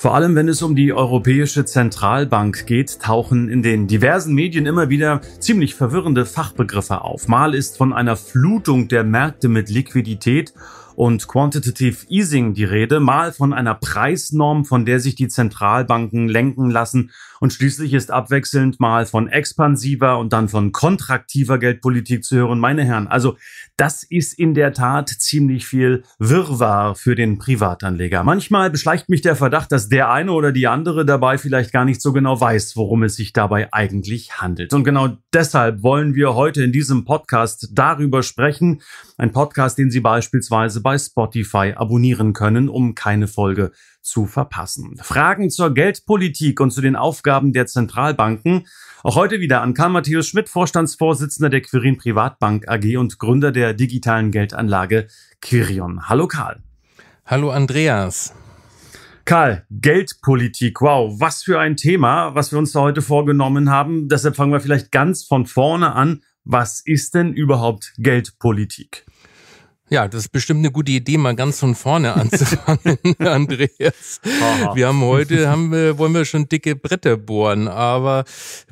Vor allem, wenn es um die Europäische Zentralbank geht, tauchen in den diversen Medien immer wieder ziemlich verwirrende Fachbegriffe auf. Mal ist von einer Flutung der Märkte mit Liquidität und Quantitative Easing die Rede, mal von einer Preisnorm, von der sich die Zentralbanken lenken lassen und schließlich ist abwechselnd mal von expansiver und dann von kontraktiver Geldpolitik zu hören, meine Herren. Also das ist in der Tat ziemlich viel Wirrwarr für den Privatanleger. Manchmal beschleicht mich der Verdacht, dass der eine oder die andere dabei vielleicht gar nicht so genau weiß, worum es sich dabei eigentlich handelt. Und genau deshalb wollen wir heute in diesem Podcast darüber sprechen. Ein Podcast, den Sie beispielsweise bei Spotify abonnieren können, um keine Folge zu verpassen. Fragen zur Geldpolitik und zu den Aufgaben der Zentralbanken. Auch heute wieder an Karl Matthäus Schmidt, Vorstandsvorsitzender der Quirin Privatbank AG und Gründer der digitalen Geldanlage Quirion. Hallo Karl. Hallo Andreas. Karl, Geldpolitik, wow, was für ein Thema, was wir uns da heute vorgenommen haben. Deshalb fangen wir vielleicht ganz von vorne an. Was ist denn überhaupt Geldpolitik? Ja, das ist bestimmt eine gute Idee, mal ganz von vorne anzufangen, Andreas. Wir haben heute, haben wir, wollen wir schon dicke Bretter bohren, aber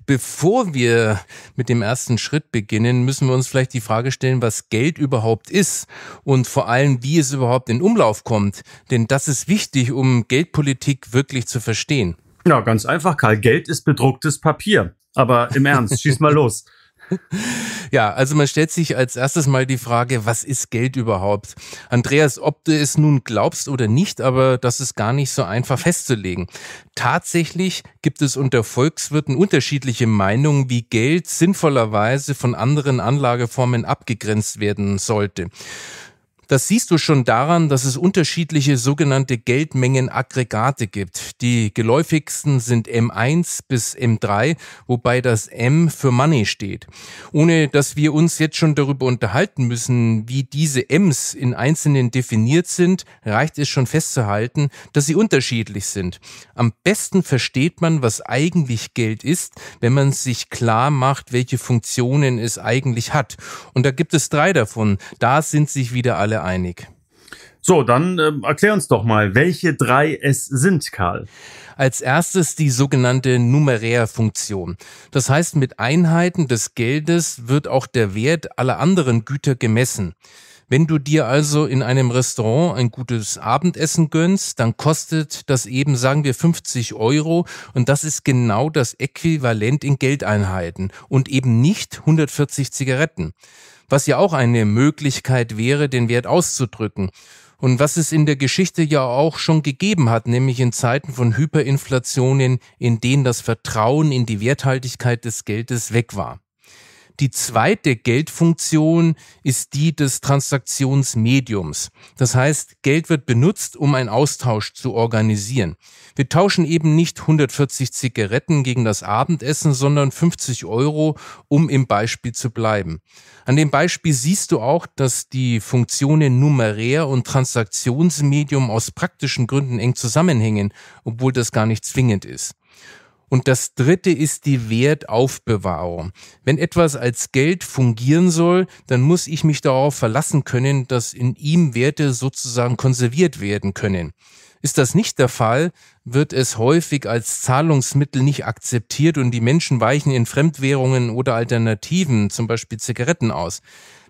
bevor wir mit dem ersten Schritt beginnen, müssen wir uns vielleicht die Frage stellen, was Geld überhaupt ist und vor allem, wie es überhaupt in Umlauf kommt. Denn das ist wichtig, um Geldpolitik wirklich zu verstehen. Ja, ganz einfach, Karl. Geld ist bedrucktes Papier. Aber im Ernst, schieß mal los. Ja, also man stellt sich als erstes mal die Frage, was ist Geld überhaupt? Andreas, ob du es nun glaubst oder nicht, aber das ist gar nicht so einfach festzulegen. Tatsächlich gibt es unter Volkswirten unterschiedliche Meinungen, wie Geld sinnvollerweise von anderen Anlageformen abgegrenzt werden sollte. Das siehst du schon daran, dass es unterschiedliche sogenannte Geldmengenaggregate gibt. Die geläufigsten sind M1 bis M3, wobei das M für Money steht. Ohne dass wir uns jetzt schon darüber unterhalten müssen, wie diese Ms in einzelnen definiert sind, reicht es schon festzuhalten, dass sie unterschiedlich sind. Am besten versteht man, was eigentlich Geld ist, wenn man sich klar macht, welche Funktionen es eigentlich hat. Und da gibt es drei davon. Da sind sich wieder alle alle einig. So, dann äh, erklär uns doch mal, welche drei es sind, Karl. Als erstes die sogenannte Numerärfunktion. Das heißt, mit Einheiten des Geldes wird auch der Wert aller anderen Güter gemessen. Wenn du dir also in einem Restaurant ein gutes Abendessen gönnst, dann kostet das eben, sagen wir, 50 Euro und das ist genau das Äquivalent in Geldeinheiten und eben nicht 140 Zigaretten was ja auch eine Möglichkeit wäre, den Wert auszudrücken. Und was es in der Geschichte ja auch schon gegeben hat, nämlich in Zeiten von Hyperinflationen, in denen das Vertrauen in die Werthaltigkeit des Geldes weg war. Die zweite Geldfunktion ist die des Transaktionsmediums. Das heißt, Geld wird benutzt, um einen Austausch zu organisieren. Wir tauschen eben nicht 140 Zigaretten gegen das Abendessen, sondern 50 Euro, um im Beispiel zu bleiben. An dem Beispiel siehst du auch, dass die Funktionen Numerär und Transaktionsmedium aus praktischen Gründen eng zusammenhängen, obwohl das gar nicht zwingend ist. Und das dritte ist die Wertaufbewahrung. Wenn etwas als Geld fungieren soll, dann muss ich mich darauf verlassen können, dass in ihm Werte sozusagen konserviert werden können. Ist das nicht der Fall, wird es häufig als Zahlungsmittel nicht akzeptiert und die Menschen weichen in Fremdwährungen oder Alternativen, zum Beispiel Zigaretten, aus.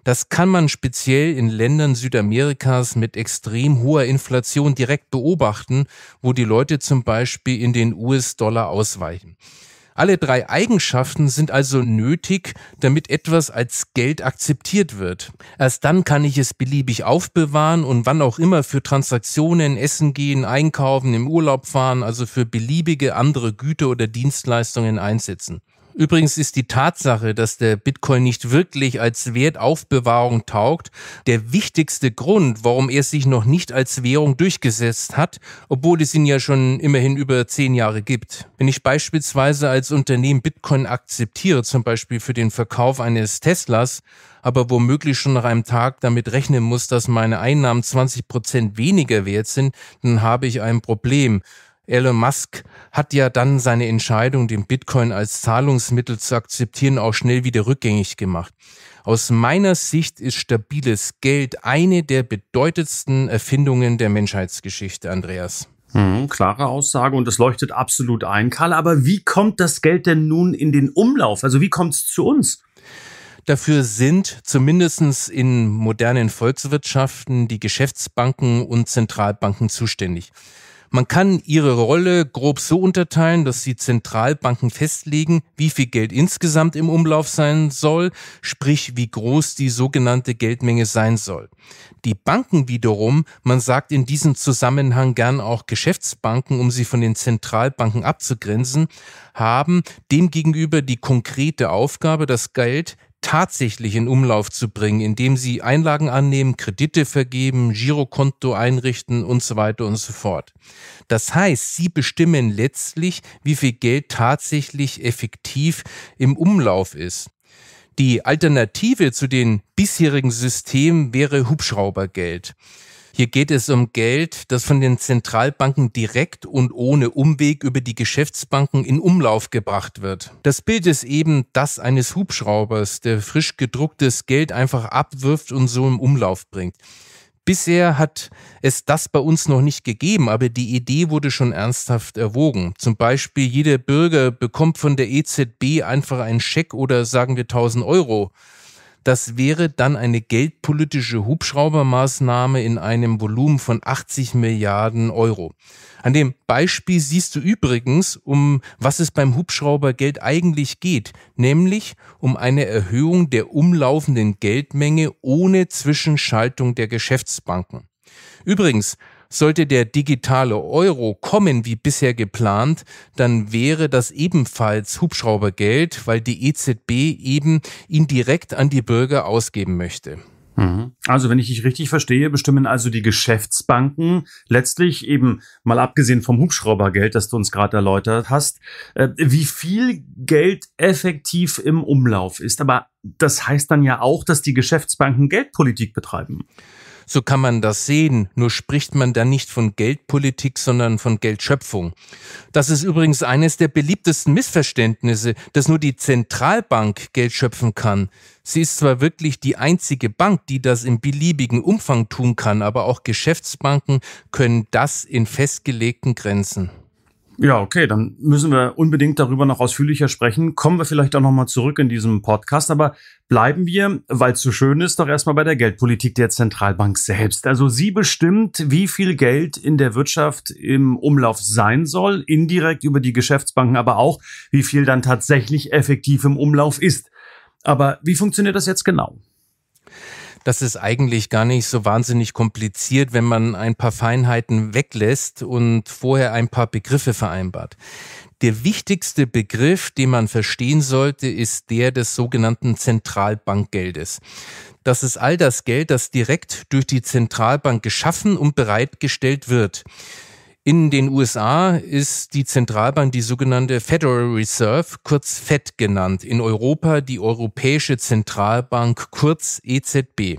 Das kann man speziell in Ländern Südamerikas mit extrem hoher Inflation direkt beobachten, wo die Leute zum Beispiel in den US-Dollar ausweichen. Alle drei Eigenschaften sind also nötig, damit etwas als Geld akzeptiert wird. Erst dann kann ich es beliebig aufbewahren und wann auch immer für Transaktionen, Essen gehen, Einkaufen, im Urlaub fahren, also für beliebige andere Güter oder Dienstleistungen einsetzen. Übrigens ist die Tatsache, dass der Bitcoin nicht wirklich als Wertaufbewahrung taugt, der wichtigste Grund, warum er sich noch nicht als Währung durchgesetzt hat, obwohl es ihn ja schon immerhin über zehn Jahre gibt. Wenn ich beispielsweise als Unternehmen Bitcoin akzeptiere, zum Beispiel für den Verkauf eines Teslas, aber womöglich schon nach einem Tag damit rechnen muss, dass meine Einnahmen 20 Prozent weniger wert sind, dann habe ich ein Problem. Elon Musk hat ja dann seine Entscheidung, den Bitcoin als Zahlungsmittel zu akzeptieren, auch schnell wieder rückgängig gemacht. Aus meiner Sicht ist stabiles Geld eine der bedeutendsten Erfindungen der Menschheitsgeschichte, Andreas. Mhm, klare Aussage und das leuchtet absolut ein, Karl. Aber wie kommt das Geld denn nun in den Umlauf? Also wie kommt es zu uns? Dafür sind zumindest in modernen Volkswirtschaften die Geschäftsbanken und Zentralbanken zuständig. Man kann ihre Rolle grob so unterteilen, dass die Zentralbanken festlegen, wie viel Geld insgesamt im Umlauf sein soll, sprich wie groß die sogenannte Geldmenge sein soll. Die Banken wiederum, man sagt in diesem Zusammenhang gern auch Geschäftsbanken, um sie von den Zentralbanken abzugrenzen, haben demgegenüber die konkrete Aufgabe, das Geld tatsächlich in Umlauf zu bringen, indem sie Einlagen annehmen, Kredite vergeben, Girokonto einrichten und so weiter und so fort. Das heißt, sie bestimmen letztlich, wie viel Geld tatsächlich effektiv im Umlauf ist. Die Alternative zu den bisherigen Systemen wäre Hubschraubergeld. Hier geht es um Geld, das von den Zentralbanken direkt und ohne Umweg über die Geschäftsbanken in Umlauf gebracht wird. Das Bild ist eben das eines Hubschraubers, der frisch gedrucktes Geld einfach abwirft und so im Umlauf bringt. Bisher hat es das bei uns noch nicht gegeben, aber die Idee wurde schon ernsthaft erwogen. Zum Beispiel jeder Bürger bekommt von der EZB einfach einen Scheck oder sagen wir 1000 Euro. Das wäre dann eine geldpolitische Hubschraubermaßnahme in einem Volumen von 80 Milliarden Euro. An dem Beispiel siehst du übrigens, um was es beim Hubschraubergeld eigentlich geht, nämlich um eine Erhöhung der umlaufenden Geldmenge ohne Zwischenschaltung der Geschäftsbanken. Übrigens, sollte der digitale Euro kommen wie bisher geplant, dann wäre das ebenfalls Hubschraubergeld, weil die EZB eben ihn direkt an die Bürger ausgeben möchte. Mhm. Also wenn ich dich richtig verstehe, bestimmen also die Geschäftsbanken letztlich eben mal abgesehen vom Hubschraubergeld, das du uns gerade erläutert hast, äh, wie viel Geld effektiv im Umlauf ist. Aber das heißt dann ja auch, dass die Geschäftsbanken Geldpolitik betreiben. So kann man das sehen, nur spricht man da nicht von Geldpolitik, sondern von Geldschöpfung. Das ist übrigens eines der beliebtesten Missverständnisse, dass nur die Zentralbank Geld schöpfen kann. Sie ist zwar wirklich die einzige Bank, die das im beliebigen Umfang tun kann, aber auch Geschäftsbanken können das in festgelegten Grenzen. Ja, okay, dann müssen wir unbedingt darüber noch ausführlicher sprechen. Kommen wir vielleicht auch nochmal zurück in diesem Podcast, aber bleiben wir, weil es so schön ist, doch erstmal bei der Geldpolitik der Zentralbank selbst. Also sie bestimmt, wie viel Geld in der Wirtschaft im Umlauf sein soll, indirekt über die Geschäftsbanken, aber auch, wie viel dann tatsächlich effektiv im Umlauf ist. Aber wie funktioniert das jetzt genau? das ist eigentlich gar nicht so wahnsinnig kompliziert, wenn man ein paar Feinheiten weglässt und vorher ein paar Begriffe vereinbart. Der wichtigste Begriff, den man verstehen sollte, ist der des sogenannten Zentralbankgeldes. Das ist all das Geld, das direkt durch die Zentralbank geschaffen und bereitgestellt wird. In den USA ist die Zentralbank die sogenannte Federal Reserve, kurz Fed genannt. In Europa die Europäische Zentralbank, kurz EZB.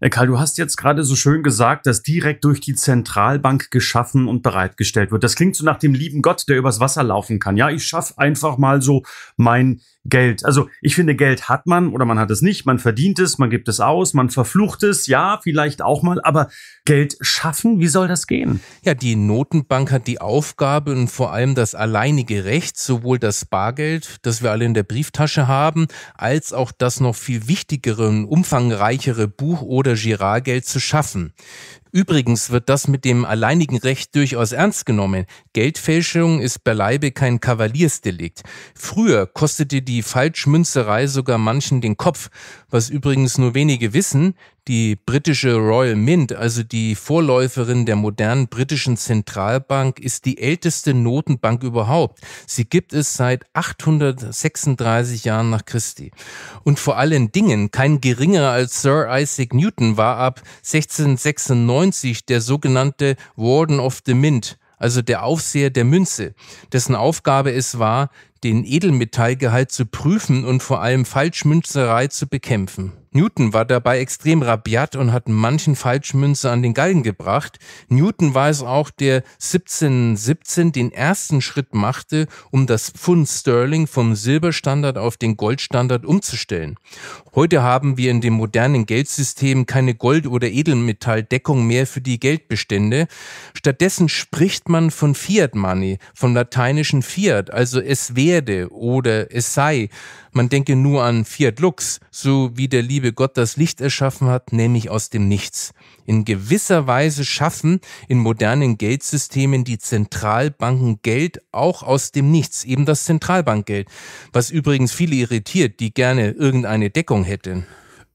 Äh, Karl, du hast jetzt gerade so schön gesagt, dass direkt durch die Zentralbank geschaffen und bereitgestellt wird. Das klingt so nach dem lieben Gott, der übers Wasser laufen kann. Ja, ich schaffe einfach mal so mein Geld. Also ich finde, Geld hat man oder man hat es nicht, man verdient es, man gibt es aus, man verflucht es, ja, vielleicht auch mal, aber Geld schaffen, wie soll das gehen? Ja, die Notenbank hat die Aufgabe und vor allem das alleinige Recht, sowohl das Bargeld, das wir alle in der Brieftasche haben, als auch das noch viel wichtigere und umfangreichere Buch- oder Girardgeld zu schaffen. Übrigens wird das mit dem alleinigen Recht durchaus ernst genommen. Geldfälschung ist beileibe kein Kavaliersdelikt. Früher kostete die Falschmünzerei sogar manchen den Kopf was übrigens nur wenige wissen, die britische Royal Mint, also die Vorläuferin der modernen britischen Zentralbank, ist die älteste Notenbank überhaupt. Sie gibt es seit 836 Jahren nach Christi. Und vor allen Dingen, kein geringer als Sir Isaac Newton war ab 1696 der sogenannte Warden of the Mint, also der Aufseher der Münze, dessen Aufgabe es war, den Edelmetallgehalt zu prüfen und vor allem Falschmünzerei zu bekämpfen. Newton war dabei extrem rabiat und hat manchen Falschmünzer an den Galgen gebracht. Newton war es auch, der 1717 den ersten Schritt machte, um das Pfund Sterling vom Silberstandard auf den Goldstandard umzustellen. Heute haben wir in dem modernen Geldsystem keine Gold- oder Edelmetalldeckung mehr für die Geldbestände. Stattdessen spricht man von Fiat Money, vom lateinischen Fiat, also es werde oder es sei. Man denke nur an Fiat Lux, so wie der liebe Gott das Licht erschaffen hat, nämlich aus dem Nichts. In gewisser Weise schaffen in modernen Geldsystemen die Zentralbanken Geld auch aus dem Nichts, eben das Zentralbankgeld, was übrigens viele irritiert, die gerne irgendeine Deckung hätten.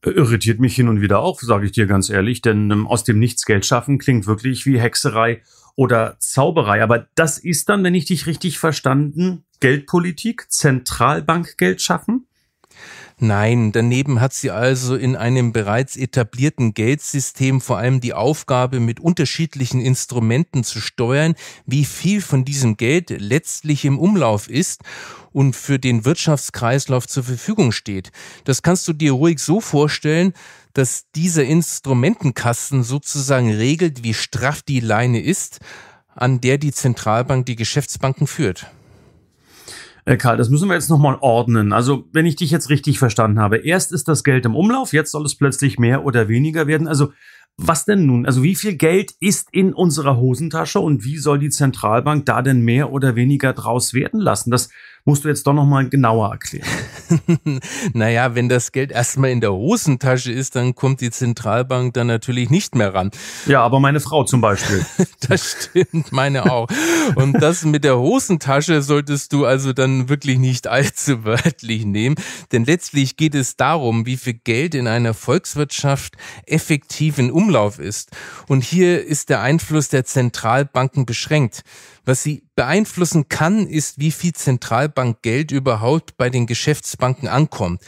Äh, irritiert mich hin und wieder auch, sage ich dir ganz ehrlich, denn ähm, aus dem Nichts Geld schaffen klingt wirklich wie Hexerei oder Zauberei. Aber das ist dann, wenn ich dich richtig verstanden Geldpolitik, Zentralbankgeld schaffen? Nein, daneben hat sie also in einem bereits etablierten Geldsystem vor allem die Aufgabe, mit unterschiedlichen Instrumenten zu steuern, wie viel von diesem Geld letztlich im Umlauf ist und für den Wirtschaftskreislauf zur Verfügung steht. Das kannst du dir ruhig so vorstellen, dass dieser Instrumentenkasten sozusagen regelt, wie straff die Leine ist, an der die Zentralbank die Geschäftsbanken führt äh, Karl, das müssen wir jetzt nochmal ordnen. Also, wenn ich dich jetzt richtig verstanden habe, erst ist das Geld im Umlauf, jetzt soll es plötzlich mehr oder weniger werden. Also, was denn nun? Also, wie viel Geld ist in unserer Hosentasche und wie soll die Zentralbank da denn mehr oder weniger draus werden lassen? Das musst du jetzt doch nochmal genauer erklären. naja, wenn das Geld erstmal in der Hosentasche ist, dann kommt die Zentralbank dann natürlich nicht mehr ran. Ja, aber meine Frau zum Beispiel. das stimmt, meine auch. Und das mit der Hosentasche solltest du also dann wirklich nicht allzu wörtlich nehmen, denn letztlich geht es darum, wie viel Geld in einer Volkswirtschaft effektiv in Umlauf ist. Und hier ist der Einfluss der Zentralbanken beschränkt. Was sie beeinflussen kann, ist, wie viel Zentralbankgeld überhaupt bei den Geschäftsbanken ankommt.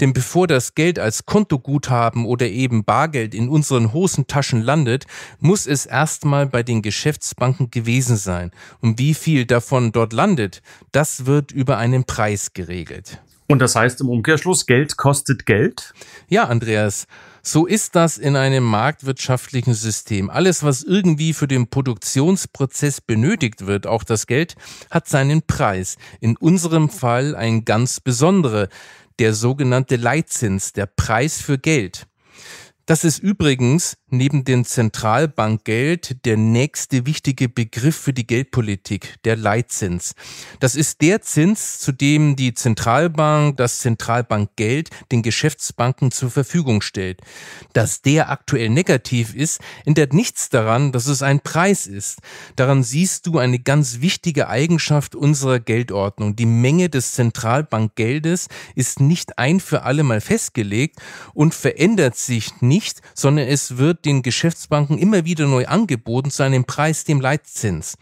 Denn bevor das Geld als Kontoguthaben oder eben Bargeld in unseren Hosentaschen landet, muss es erstmal bei den Geschäftsbanken gewesen sein. Und wie viel davon dort landet, das wird über einen Preis geregelt. Und das heißt im Umkehrschluss, Geld kostet Geld? Ja, Andreas. So ist das in einem marktwirtschaftlichen System. Alles, was irgendwie für den Produktionsprozess benötigt wird, auch das Geld, hat seinen Preis. In unserem Fall ein ganz besonderer, der sogenannte Leitzins, der Preis für Geld. Das ist übrigens neben dem Zentralbankgeld der nächste wichtige Begriff für die Geldpolitik, der Leitzins. Das ist der Zins, zu dem die Zentralbank das Zentralbankgeld den Geschäftsbanken zur Verfügung stellt. Dass der aktuell negativ ist, ändert nichts daran, dass es ein Preis ist. Daran siehst du eine ganz wichtige Eigenschaft unserer Geldordnung. Die Menge des Zentralbankgeldes ist nicht ein für alle Mal festgelegt und verändert sich nicht, sondern es wird wird den Geschäftsbanken immer wieder neu angeboten zu einem Preis dem Leitzins.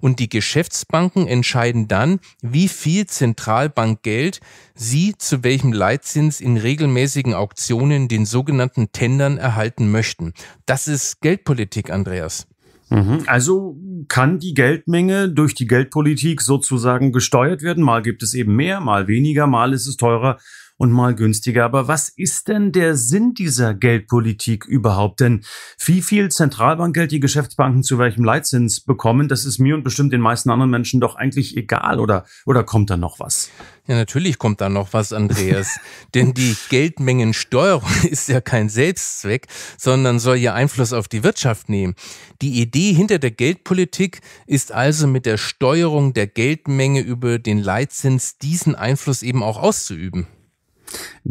Und die Geschäftsbanken entscheiden dann, wie viel Zentralbankgeld sie zu welchem Leitzins in regelmäßigen Auktionen, den sogenannten Tendern, erhalten möchten. Das ist Geldpolitik, Andreas. Mhm. Also kann die Geldmenge durch die Geldpolitik sozusagen gesteuert werden. Mal gibt es eben mehr, mal weniger, mal ist es teurer und mal günstiger. Aber was ist denn der Sinn dieser Geldpolitik überhaupt? Denn wie viel Zentralbankgeld die Geschäftsbanken zu welchem Leitzins bekommen, das ist mir und bestimmt den meisten anderen Menschen doch eigentlich egal. Oder, oder kommt da noch was? Ja, natürlich kommt da noch was, Andreas. Denn die Geldmengensteuerung ist ja kein Selbstzweck, sondern soll ja Einfluss auf die Wirtschaft nehmen. Die Idee hinter der Geldpolitik ist also mit der Steuerung der Geldmenge über den Leitzins diesen Einfluss eben auch auszuüben.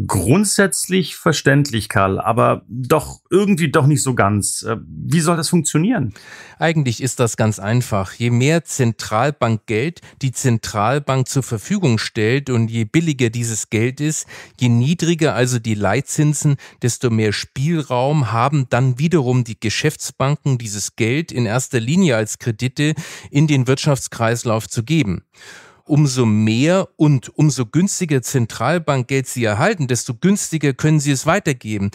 Grundsätzlich verständlich, Karl, aber doch irgendwie doch nicht so ganz. Äh, wie soll das funktionieren? Eigentlich ist das ganz einfach. Je mehr Zentralbankgeld die Zentralbank zur Verfügung stellt und je billiger dieses Geld ist, je niedriger also die Leitzinsen, desto mehr Spielraum haben dann wiederum die Geschäftsbanken dieses Geld in erster Linie als Kredite in den Wirtschaftskreislauf zu geben umso mehr und umso günstiger Zentralbankgeld sie erhalten, desto günstiger können sie es weitergeben.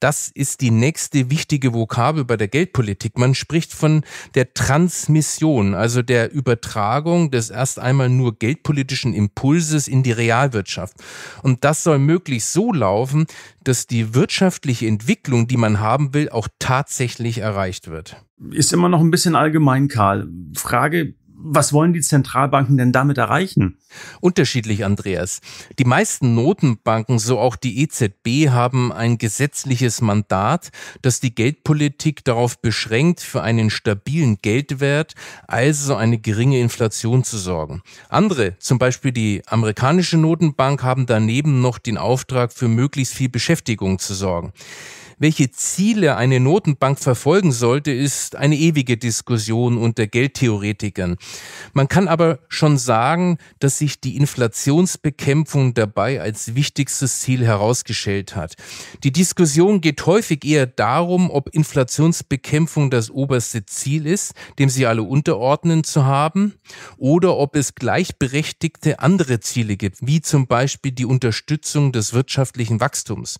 Das ist die nächste wichtige Vokabel bei der Geldpolitik. Man spricht von der Transmission, also der Übertragung des erst einmal nur geldpolitischen Impulses in die Realwirtschaft. Und das soll möglichst so laufen, dass die wirtschaftliche Entwicklung, die man haben will, auch tatsächlich erreicht wird. Ist immer noch ein bisschen allgemein, Karl. Frage, was wollen die Zentralbanken denn damit erreichen? Unterschiedlich, Andreas. Die meisten Notenbanken, so auch die EZB, haben ein gesetzliches Mandat, das die Geldpolitik darauf beschränkt, für einen stabilen Geldwert, also eine geringe Inflation zu sorgen. Andere, zum Beispiel die amerikanische Notenbank, haben daneben noch den Auftrag, für möglichst viel Beschäftigung zu sorgen. Welche Ziele eine Notenbank verfolgen sollte, ist eine ewige Diskussion unter Geldtheoretikern. Man kann aber schon sagen, dass sich die Inflationsbekämpfung dabei als wichtigstes Ziel herausgestellt hat. Die Diskussion geht häufig eher darum, ob Inflationsbekämpfung das oberste Ziel ist, dem sie alle unterordnen zu haben, oder ob es gleichberechtigte andere Ziele gibt, wie zum Beispiel die Unterstützung des wirtschaftlichen Wachstums.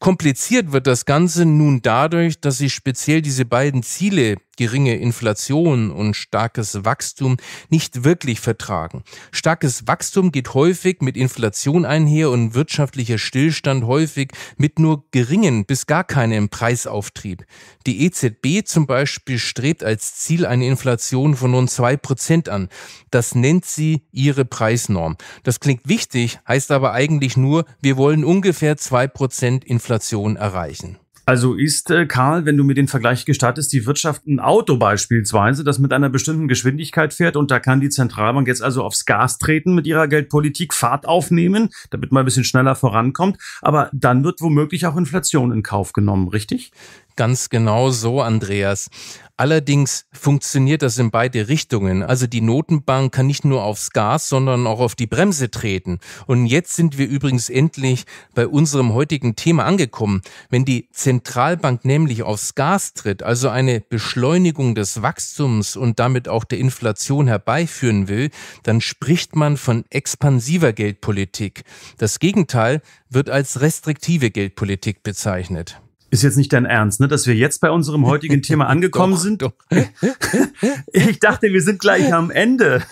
Kompliziert wird das das Ganze nun dadurch, dass sie speziell diese beiden Ziele geringe Inflation und starkes Wachstum nicht wirklich vertragen. Starkes Wachstum geht häufig mit Inflation einher und wirtschaftlicher Stillstand häufig mit nur geringen bis gar keinem Preisauftrieb. Die EZB zum Beispiel strebt als Ziel eine Inflation von rund zwei Prozent an. Das nennt sie ihre Preisnorm. Das klingt wichtig, heißt aber eigentlich nur, wir wollen ungefähr zwei Prozent Inflation erreichen. Also ist, äh, Karl, wenn du mir den Vergleich gestattest, die Wirtschaft ein Auto beispielsweise, das mit einer bestimmten Geschwindigkeit fährt und da kann die Zentralbank jetzt also aufs Gas treten mit ihrer Geldpolitik, Fahrt aufnehmen, damit man ein bisschen schneller vorankommt, aber dann wird womöglich auch Inflation in Kauf genommen, richtig? ganz genau so, Andreas. Allerdings funktioniert das in beide Richtungen. Also die Notenbank kann nicht nur aufs Gas, sondern auch auf die Bremse treten. Und jetzt sind wir übrigens endlich bei unserem heutigen Thema angekommen. Wenn die Zentralbank nämlich aufs Gas tritt, also eine Beschleunigung des Wachstums und damit auch der Inflation herbeiführen will, dann spricht man von expansiver Geldpolitik. Das Gegenteil wird als restriktive Geldpolitik bezeichnet. Ist jetzt nicht dein Ernst, ne? dass wir jetzt bei unserem heutigen Thema angekommen doch, sind? Doch. ich dachte, wir sind gleich am Ende.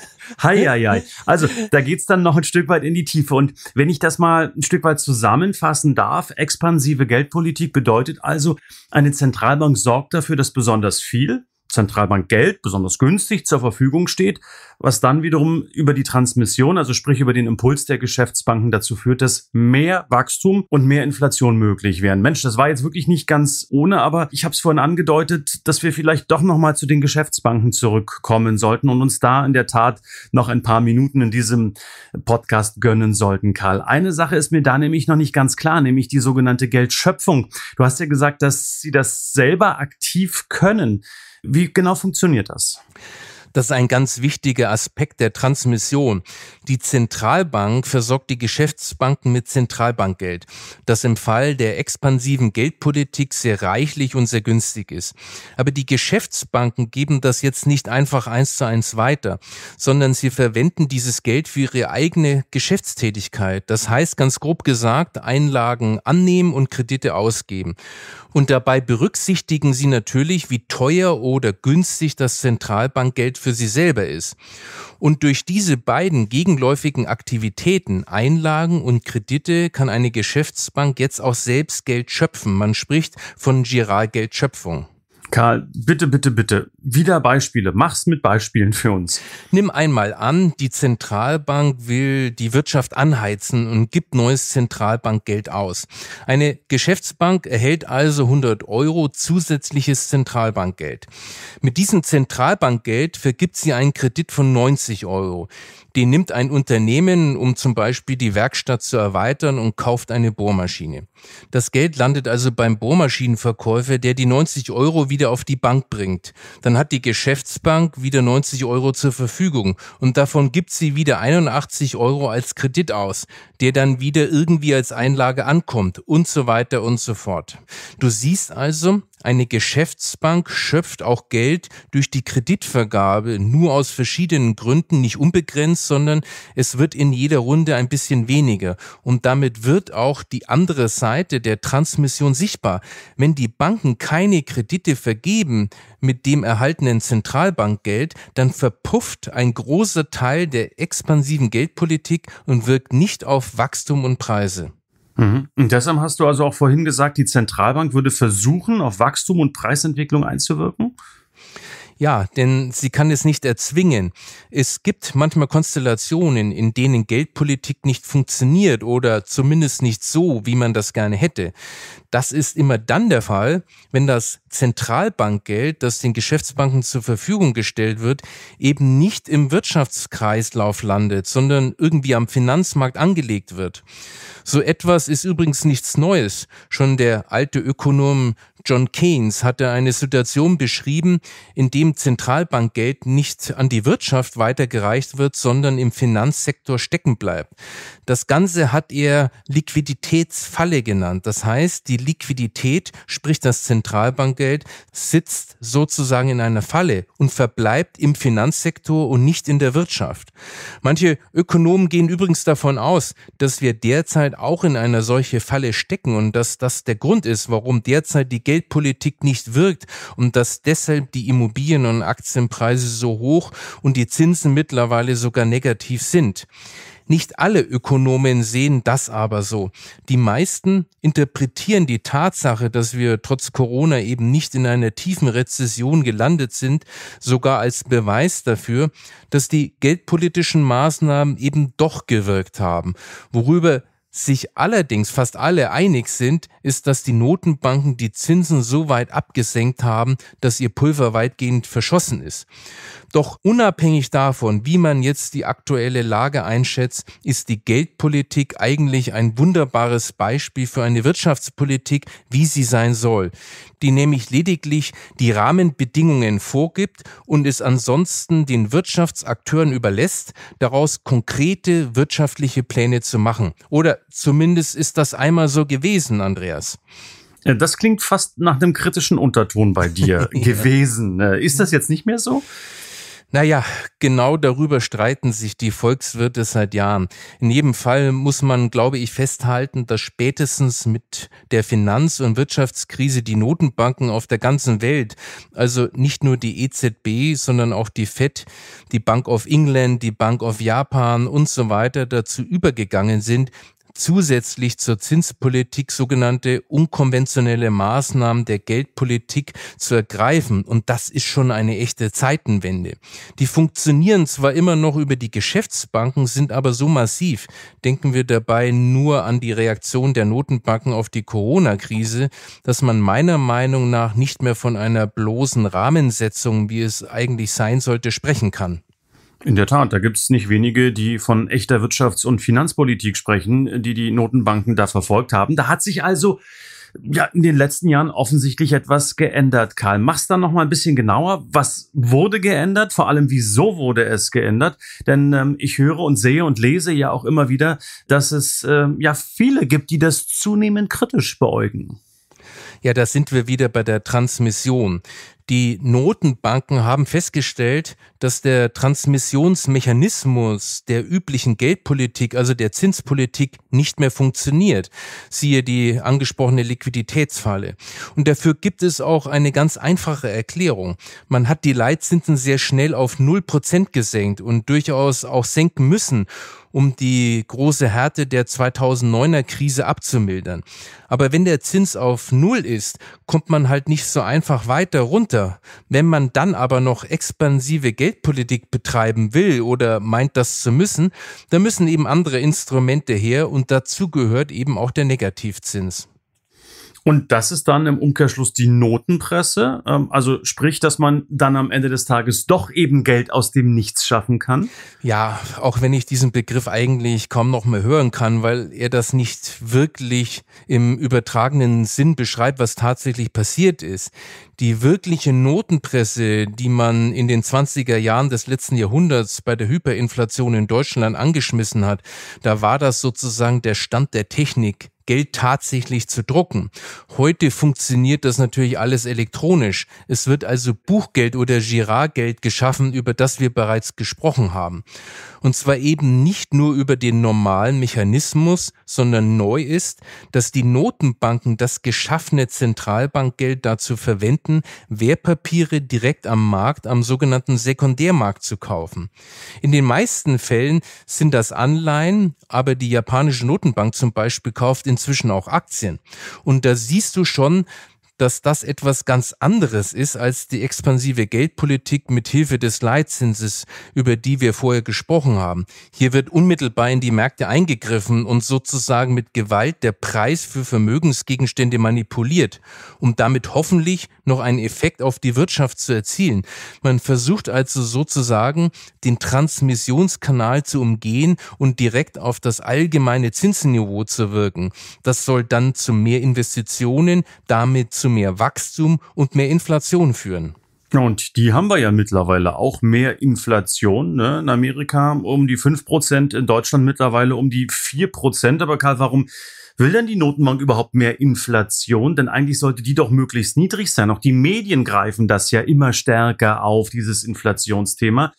Hei, hei, hei. Also, da geht's dann noch ein Stück weit in die Tiefe. Und wenn ich das mal ein Stück weit zusammenfassen darf, expansive Geldpolitik bedeutet also, eine Zentralbank sorgt dafür, dass besonders viel Zentralbank Geld besonders günstig zur Verfügung steht, was dann wiederum über die Transmission, also sprich über den Impuls der Geschäftsbanken dazu führt, dass mehr Wachstum und mehr Inflation möglich wären. Mensch, das war jetzt wirklich nicht ganz ohne, aber ich habe es vorhin angedeutet, dass wir vielleicht doch nochmal zu den Geschäftsbanken zurückkommen sollten und uns da in der Tat noch ein paar Minuten in diesem Podcast gönnen sollten, Karl. Eine Sache ist mir da nämlich noch nicht ganz klar, nämlich die sogenannte Geldschöpfung. Du hast ja gesagt, dass sie das selber aktiv können. Wie genau funktioniert das? Das ist ein ganz wichtiger Aspekt der Transmission. Die Zentralbank versorgt die Geschäftsbanken mit Zentralbankgeld, das im Fall der expansiven Geldpolitik sehr reichlich und sehr günstig ist. Aber die Geschäftsbanken geben das jetzt nicht einfach eins zu eins weiter, sondern sie verwenden dieses Geld für ihre eigene Geschäftstätigkeit. Das heißt ganz grob gesagt, Einlagen annehmen und Kredite ausgeben. Und dabei berücksichtigen sie natürlich, wie teuer oder günstig das Zentralbankgeld für sie selber ist. Und durch diese beiden gegenläufigen Aktivitäten, Einlagen und Kredite, kann eine Geschäftsbank jetzt auch selbst Geld schöpfen. Man spricht von Giralgeldschöpfung. Karl, bitte, bitte, bitte, wieder Beispiele. Mach's mit Beispielen für uns. Nimm einmal an, die Zentralbank will die Wirtschaft anheizen und gibt neues Zentralbankgeld aus. Eine Geschäftsbank erhält also 100 Euro zusätzliches Zentralbankgeld. Mit diesem Zentralbankgeld vergibt sie einen Kredit von 90 Euro. Den nimmt ein Unternehmen, um zum Beispiel die Werkstatt zu erweitern und kauft eine Bohrmaschine. Das Geld landet also beim Bohrmaschinenverkäufer, der die 90 Euro wieder wieder auf die Bank bringt. Dann hat die Geschäftsbank wieder 90 Euro zur Verfügung und davon gibt sie wieder 81 Euro als Kredit aus, der dann wieder irgendwie als Einlage ankommt und so weiter und so fort. Du siehst also, eine Geschäftsbank schöpft auch Geld durch die Kreditvergabe, nur aus verschiedenen Gründen, nicht unbegrenzt, sondern es wird in jeder Runde ein bisschen weniger. Und damit wird auch die andere Seite der Transmission sichtbar. Wenn die Banken keine Kredite vergeben mit dem erhaltenen Zentralbankgeld, dann verpufft ein großer Teil der expansiven Geldpolitik und wirkt nicht auf Wachstum und Preise. Mhm. Und deshalb hast du also auch vorhin gesagt, die Zentralbank würde versuchen, auf Wachstum und Preisentwicklung einzuwirken? Ja, denn sie kann es nicht erzwingen. Es gibt manchmal Konstellationen, in denen Geldpolitik nicht funktioniert oder zumindest nicht so, wie man das gerne hätte. Das ist immer dann der Fall, wenn das Zentralbankgeld, das den Geschäftsbanken zur Verfügung gestellt wird, eben nicht im Wirtschaftskreislauf landet, sondern irgendwie am Finanzmarkt angelegt wird. So etwas ist übrigens nichts Neues. Schon der alte Ökonom John Keynes hatte eine Situation beschrieben, in dem Zentralbankgeld nicht an die Wirtschaft weitergereicht wird, sondern im Finanzsektor stecken bleibt. Das Ganze hat er Liquiditätsfalle genannt. Das heißt, die Liquidität, sprich das Zentralbankgeld, sitzt sozusagen in einer Falle und verbleibt im Finanzsektor und nicht in der Wirtschaft. Manche Ökonomen gehen übrigens davon aus, dass wir derzeit auch in einer solche Falle stecken und dass das der Grund ist, warum derzeit die Geldpolitik nicht wirkt und dass deshalb die Immobilien- und Aktienpreise so hoch und die Zinsen mittlerweile sogar negativ sind. Nicht alle Ökonomen sehen das aber so. Die meisten interpretieren die Tatsache, dass wir trotz Corona eben nicht in einer tiefen Rezession gelandet sind, sogar als Beweis dafür, dass die geldpolitischen Maßnahmen eben doch gewirkt haben, worüber sich allerdings fast alle einig sind, ist, dass die Notenbanken die Zinsen so weit abgesenkt haben, dass ihr Pulver weitgehend verschossen ist. Doch unabhängig davon, wie man jetzt die aktuelle Lage einschätzt, ist die Geldpolitik eigentlich ein wunderbares Beispiel für eine Wirtschaftspolitik, wie sie sein soll, die nämlich lediglich die Rahmenbedingungen vorgibt und es ansonsten den Wirtschaftsakteuren überlässt, daraus konkrete wirtschaftliche Pläne zu machen. Oder zumindest ist das einmal so gewesen, Andreas. Äh, das klingt fast nach einem kritischen Unterton bei dir ja. gewesen. Äh, ist das jetzt nicht mehr so? Naja, genau darüber streiten sich die Volkswirte seit Jahren. In jedem Fall muss man, glaube ich, festhalten, dass spätestens mit der Finanz- und Wirtschaftskrise die Notenbanken auf der ganzen Welt, also nicht nur die EZB, sondern auch die Fed, die Bank of England, die Bank of Japan und so weiter dazu übergegangen sind, zusätzlich zur Zinspolitik sogenannte unkonventionelle Maßnahmen der Geldpolitik zu ergreifen. Und das ist schon eine echte Zeitenwende. Die funktionieren zwar immer noch über die Geschäftsbanken, sind aber so massiv. Denken wir dabei nur an die Reaktion der Notenbanken auf die Corona-Krise, dass man meiner Meinung nach nicht mehr von einer bloßen Rahmensetzung, wie es eigentlich sein sollte, sprechen kann. In der Tat, da gibt es nicht wenige, die von echter Wirtschafts- und Finanzpolitik sprechen, die die Notenbanken da verfolgt haben. Da hat sich also ja in den letzten Jahren offensichtlich etwas geändert. Karl, mach's dann noch mal ein bisschen genauer. Was wurde geändert? Vor allem, wieso wurde es geändert? Denn ähm, ich höre und sehe und lese ja auch immer wieder, dass es ähm, ja viele gibt, die das zunehmend kritisch beäugen. Ja, da sind wir wieder bei der Transmission. Die Notenbanken haben festgestellt, dass der Transmissionsmechanismus der üblichen Geldpolitik, also der Zinspolitik, nicht mehr funktioniert. Siehe die angesprochene Liquiditätsfalle. Und dafür gibt es auch eine ganz einfache Erklärung. Man hat die Leitzinsen sehr schnell auf 0% gesenkt und durchaus auch senken müssen um die große Härte der 2009er Krise abzumildern. Aber wenn der Zins auf Null ist, kommt man halt nicht so einfach weiter runter. Wenn man dann aber noch expansive Geldpolitik betreiben will oder meint das zu müssen, dann müssen eben andere Instrumente her und dazu gehört eben auch der Negativzins. Und das ist dann im Umkehrschluss die Notenpresse. Ähm, also sprich, dass man dann am Ende des Tages doch eben Geld aus dem Nichts schaffen kann. Ja, auch wenn ich diesen Begriff eigentlich kaum noch mehr hören kann, weil er das nicht wirklich im übertragenen Sinn beschreibt, was tatsächlich passiert ist. Die wirkliche Notenpresse, die man in den 20er Jahren des letzten Jahrhunderts bei der Hyperinflation in Deutschland angeschmissen hat, da war das sozusagen der Stand der Technik Geld tatsächlich zu drucken. Heute funktioniert das natürlich alles elektronisch. Es wird also Buchgeld oder Girardgeld geschaffen, über das wir bereits gesprochen haben. Und zwar eben nicht nur über den normalen Mechanismus, sondern neu ist, dass die Notenbanken das geschaffene Zentralbankgeld dazu verwenden, Wertpapiere direkt am Markt, am sogenannten Sekundärmarkt zu kaufen. In den meisten Fällen sind das Anleihen, aber die japanische Notenbank zum Beispiel kauft inzwischen auch Aktien. Und da siehst du schon, dass das etwas ganz anderes ist als die expansive Geldpolitik mit Hilfe des Leitzinses, über die wir vorher gesprochen haben. Hier wird unmittelbar in die Märkte eingegriffen und sozusagen mit Gewalt der Preis für Vermögensgegenstände manipuliert, um damit hoffentlich noch einen Effekt auf die Wirtschaft zu erzielen. Man versucht also sozusagen den Transmissionskanal zu umgehen und direkt auf das allgemeine Zinsniveau zu wirken. Das soll dann zu mehr Investitionen, damit zu zu mehr Wachstum und mehr Inflation führen. Und die haben wir ja mittlerweile auch mehr Inflation ne? in Amerika um die 5%, in Deutschland mittlerweile um die 4%. Aber Karl, warum will denn die Notenbank überhaupt mehr Inflation? Denn eigentlich sollte die doch möglichst niedrig sein. Auch die Medien greifen das ja immer stärker auf, dieses Inflationsthema.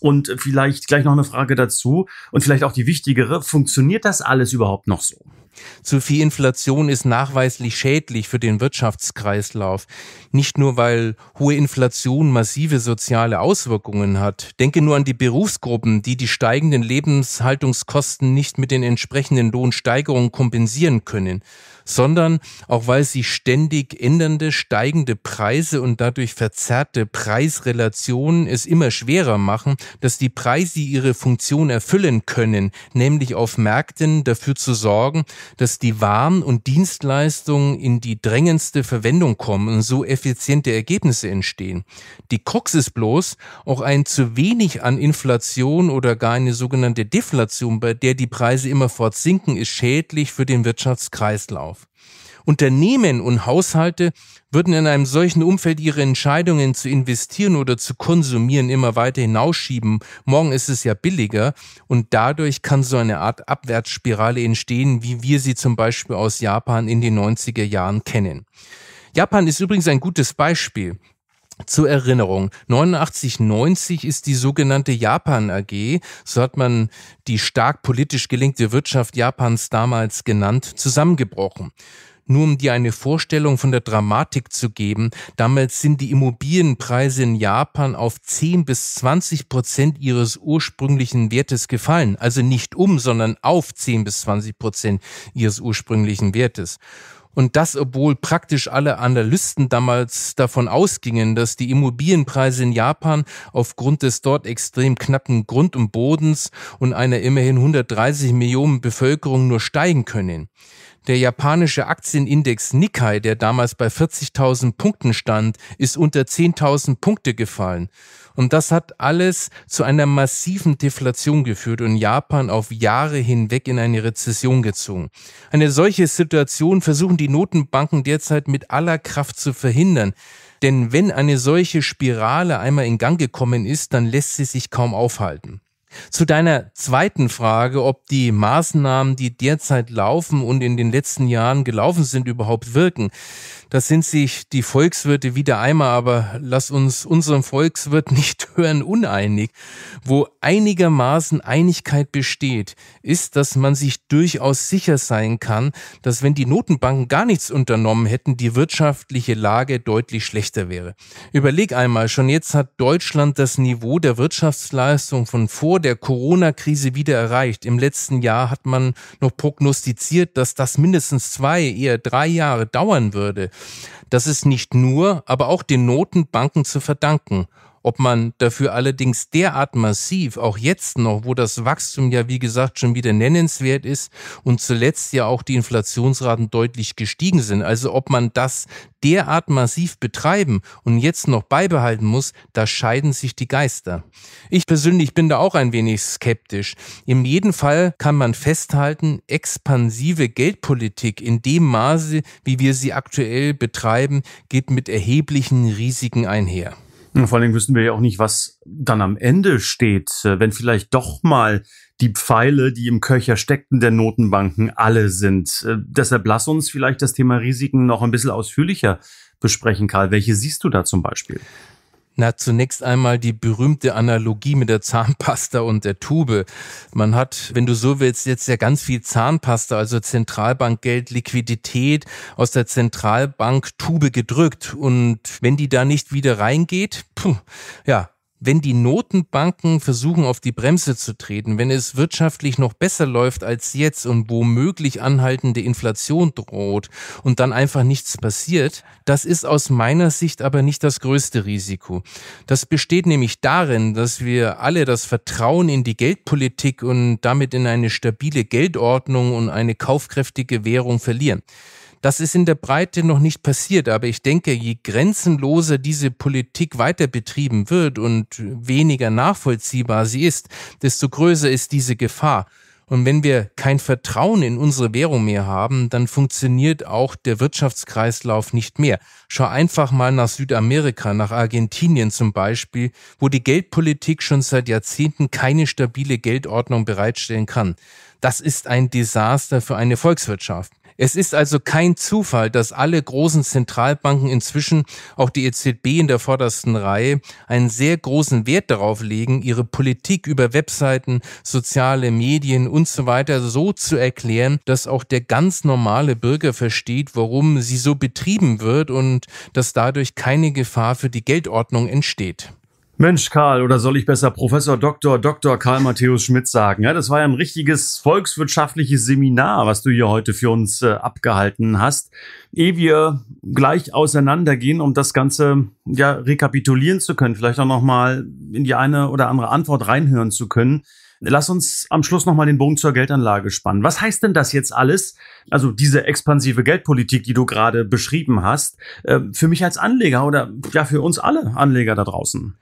Und vielleicht gleich noch eine Frage dazu und vielleicht auch die wichtigere, funktioniert das alles überhaupt noch so? Zu viel Inflation ist nachweislich schädlich für den Wirtschaftskreislauf. Nicht nur, weil hohe Inflation massive soziale Auswirkungen hat. Denke nur an die Berufsgruppen, die die steigenden Lebenshaltungskosten nicht mit den entsprechenden Lohnsteigerungen kompensieren können, sondern auch weil sie ständig ändernde, steigende Preise und dadurch verzerrte Preisrelationen es immer schwerer machen, dass die Preise ihre Funktion erfüllen können, nämlich auf Märkten dafür zu sorgen, dass die Waren und Dienstleistungen in die drängendste Verwendung kommen und so effiziente Ergebnisse entstehen. Die Krux ist bloß auch ein zu wenig an Inflation oder gar eine sogenannte Deflation, bei der die Preise immerfort sinken, ist schädlich für den Wirtschaftskreislauf. Unternehmen und Haushalte würden in einem solchen Umfeld ihre Entscheidungen zu investieren oder zu konsumieren immer weiter hinausschieben. Morgen ist es ja billiger und dadurch kann so eine Art Abwärtsspirale entstehen, wie wir sie zum Beispiel aus Japan in den 90er Jahren kennen. Japan ist übrigens ein gutes Beispiel. Zur Erinnerung, 8990 ist die sogenannte Japan AG, so hat man die stark politisch gelenkte Wirtschaft Japans damals genannt, zusammengebrochen. Nur um dir eine Vorstellung von der Dramatik zu geben, damals sind die Immobilienpreise in Japan auf 10 bis 20 Prozent ihres ursprünglichen Wertes gefallen. Also nicht um, sondern auf 10 bis 20 Prozent ihres ursprünglichen Wertes. Und das, obwohl praktisch alle Analysten damals davon ausgingen, dass die Immobilienpreise in Japan aufgrund des dort extrem knappen Grund und Bodens und einer immerhin 130 Millionen Bevölkerung nur steigen können. Der japanische Aktienindex Nikkei, der damals bei 40.000 Punkten stand, ist unter 10.000 Punkte gefallen. Und das hat alles zu einer massiven Deflation geführt und Japan auf Jahre hinweg in eine Rezession gezogen. Eine solche Situation versuchen die Notenbanken derzeit mit aller Kraft zu verhindern. Denn wenn eine solche Spirale einmal in Gang gekommen ist, dann lässt sie sich kaum aufhalten. Zu deiner zweiten Frage, ob die Maßnahmen, die derzeit laufen und in den letzten Jahren gelaufen sind, überhaupt wirken. Das sind sich die Volkswirte wieder einmal, aber lass uns unserem Volkswirt nicht hören uneinig. Wo einigermaßen Einigkeit besteht, ist, dass man sich durchaus sicher sein kann, dass wenn die Notenbanken gar nichts unternommen hätten, die wirtschaftliche Lage deutlich schlechter wäre. Überleg einmal, schon jetzt hat Deutschland das Niveau der Wirtschaftsleistung von vor der Corona-Krise wieder erreicht. Im letzten Jahr hat man noch prognostiziert, dass das mindestens zwei, eher drei Jahre dauern würde. Das ist nicht nur, aber auch den Notenbanken zu verdanken. Ob man dafür allerdings derart massiv, auch jetzt noch, wo das Wachstum ja wie gesagt schon wieder nennenswert ist und zuletzt ja auch die Inflationsraten deutlich gestiegen sind, also ob man das derart massiv betreiben und jetzt noch beibehalten muss, da scheiden sich die Geister. Ich persönlich bin da auch ein wenig skeptisch. In jedem Fall kann man festhalten, expansive Geldpolitik in dem Maße, wie wir sie aktuell betreiben, geht mit erheblichen Risiken einher. Und vor allem wissen wir ja auch nicht, was dann am Ende steht, äh, wenn vielleicht doch mal die Pfeile, die im Köcher steckten der Notenbanken, alle sind. Äh, deshalb lass uns vielleicht das Thema Risiken noch ein bisschen ausführlicher besprechen, Karl. Welche siehst du da zum Beispiel? Na, zunächst einmal die berühmte Analogie mit der Zahnpasta und der Tube. Man hat, wenn du so willst, jetzt ja ganz viel Zahnpasta, also Zentralbankgeld, Liquidität aus der Zentralbank Tube gedrückt. Und wenn die da nicht wieder reingeht, puh, ja, wenn die Notenbanken versuchen, auf die Bremse zu treten, wenn es wirtschaftlich noch besser läuft als jetzt und womöglich anhaltende Inflation droht und dann einfach nichts passiert, das ist aus meiner Sicht aber nicht das größte Risiko. Das besteht nämlich darin, dass wir alle das Vertrauen in die Geldpolitik und damit in eine stabile Geldordnung und eine kaufkräftige Währung verlieren. Das ist in der Breite noch nicht passiert, aber ich denke, je grenzenloser diese Politik weiter betrieben wird und weniger nachvollziehbar sie ist, desto größer ist diese Gefahr. Und wenn wir kein Vertrauen in unsere Währung mehr haben, dann funktioniert auch der Wirtschaftskreislauf nicht mehr. Schau einfach mal nach Südamerika, nach Argentinien zum Beispiel, wo die Geldpolitik schon seit Jahrzehnten keine stabile Geldordnung bereitstellen kann. Das ist ein Desaster für eine Volkswirtschaft. Es ist also kein Zufall, dass alle großen Zentralbanken inzwischen, auch die EZB in der vordersten Reihe, einen sehr großen Wert darauf legen, ihre Politik über Webseiten, soziale Medien und so weiter so zu erklären, dass auch der ganz normale Bürger versteht, warum sie so betrieben wird und dass dadurch keine Gefahr für die Geldordnung entsteht. Mensch, Karl, oder soll ich besser Professor Dr. Dr. Karl Matthäus Schmidt sagen? Ja, das war ja ein richtiges volkswirtschaftliches Seminar, was du hier heute für uns äh, abgehalten hast. Ehe wir gleich auseinandergehen, um das Ganze ja rekapitulieren zu können, vielleicht auch nochmal in die eine oder andere Antwort reinhören zu können. Lass uns am Schluss nochmal den Bogen zur Geldanlage spannen. Was heißt denn das jetzt alles? Also diese expansive Geldpolitik, die du gerade beschrieben hast, äh, für mich als Anleger oder ja für uns alle Anleger da draußen.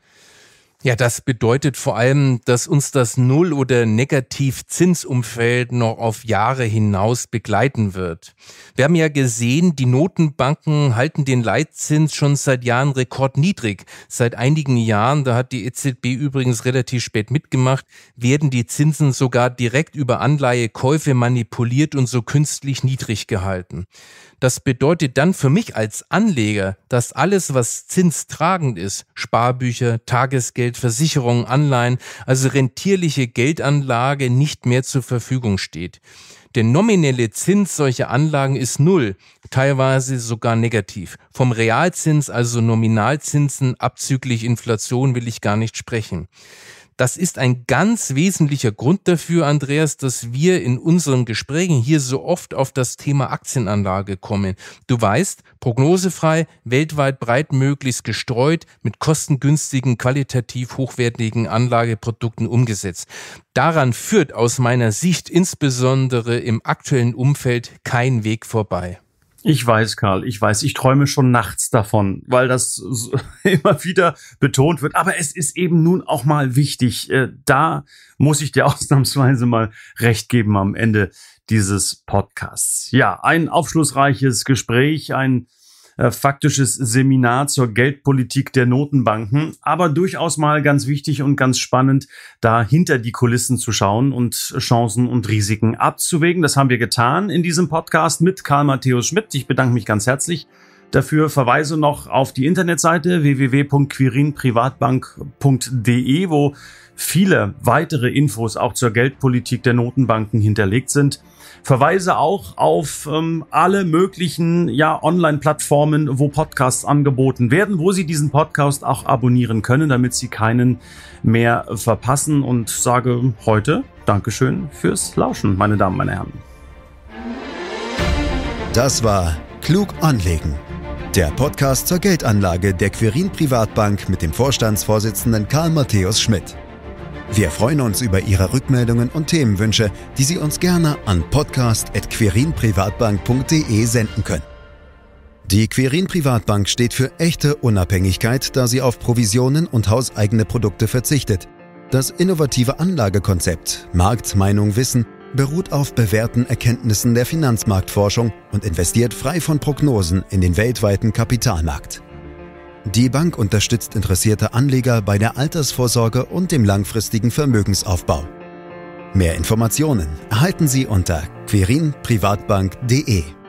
Ja, das bedeutet vor allem, dass uns das Null- oder Negativzinsumfeld noch auf Jahre hinaus begleiten wird. Wir haben ja gesehen, die Notenbanken halten den Leitzins schon seit Jahren rekordniedrig. Seit einigen Jahren, da hat die EZB übrigens relativ spät mitgemacht, werden die Zinsen sogar direkt über Anleihekäufe manipuliert und so künstlich niedrig gehalten. Das bedeutet dann für mich als Anleger, dass alles, was zinstragend ist, Sparbücher, Tagesgeld, Bargeld, Versicherungen, Anleihen, also rentierliche Geldanlage nicht mehr zur Verfügung steht. Der nominelle Zins solcher Anlagen ist null, teilweise sogar negativ. Vom Realzins, also Nominalzinsen abzüglich Inflation will ich gar nicht sprechen. Das ist ein ganz wesentlicher Grund dafür, Andreas, dass wir in unseren Gesprächen hier so oft auf das Thema Aktienanlage kommen. Du weißt, prognosefrei, weltweit breit möglichst gestreut, mit kostengünstigen, qualitativ hochwertigen Anlageprodukten umgesetzt. Daran führt aus meiner Sicht insbesondere im aktuellen Umfeld kein Weg vorbei. Ich weiß, Karl, ich weiß, ich träume schon nachts davon, weil das immer wieder betont wird. Aber es ist eben nun auch mal wichtig. Äh, da muss ich dir ausnahmsweise mal recht geben am Ende dieses Podcasts. Ja, ein aufschlussreiches Gespräch, ein äh, faktisches Seminar zur Geldpolitik der Notenbanken, aber durchaus mal ganz wichtig und ganz spannend, da hinter die Kulissen zu schauen und Chancen und Risiken abzuwägen. Das haben wir getan in diesem Podcast mit Karl Matthäus Schmidt. Ich bedanke mich ganz herzlich. Dafür verweise noch auf die Internetseite www.quirinprivatbank.de, wo viele weitere Infos auch zur Geldpolitik der Notenbanken hinterlegt sind. Verweise auch auf ähm, alle möglichen ja, Online-Plattformen, wo Podcasts angeboten werden, wo Sie diesen Podcast auch abonnieren können, damit Sie keinen mehr verpassen. Und sage heute Dankeschön fürs Lauschen, meine Damen, meine Herren. Das war Klug anlegen. Der Podcast zur Geldanlage der Quirin Privatbank mit dem Vorstandsvorsitzenden Karl Matthäus Schmidt. Wir freuen uns über Ihre Rückmeldungen und Themenwünsche, die Sie uns gerne an podcast.querinprivatbank.de senden können. Die Querin Privatbank steht für echte Unabhängigkeit, da sie auf Provisionen und hauseigene Produkte verzichtet. Das innovative Anlagekonzept Marktmeinung Wissen beruht auf bewährten Erkenntnissen der Finanzmarktforschung und investiert frei von Prognosen in den weltweiten Kapitalmarkt. Die Bank unterstützt interessierte Anleger bei der Altersvorsorge und dem langfristigen Vermögensaufbau. Mehr Informationen erhalten Sie unter querinprivatbank.de.